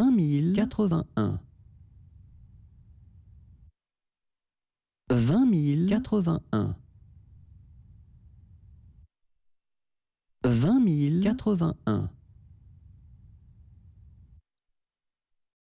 vingt mille quatre-vingt-un. Vingt mille quatre-vingt-un. vingt un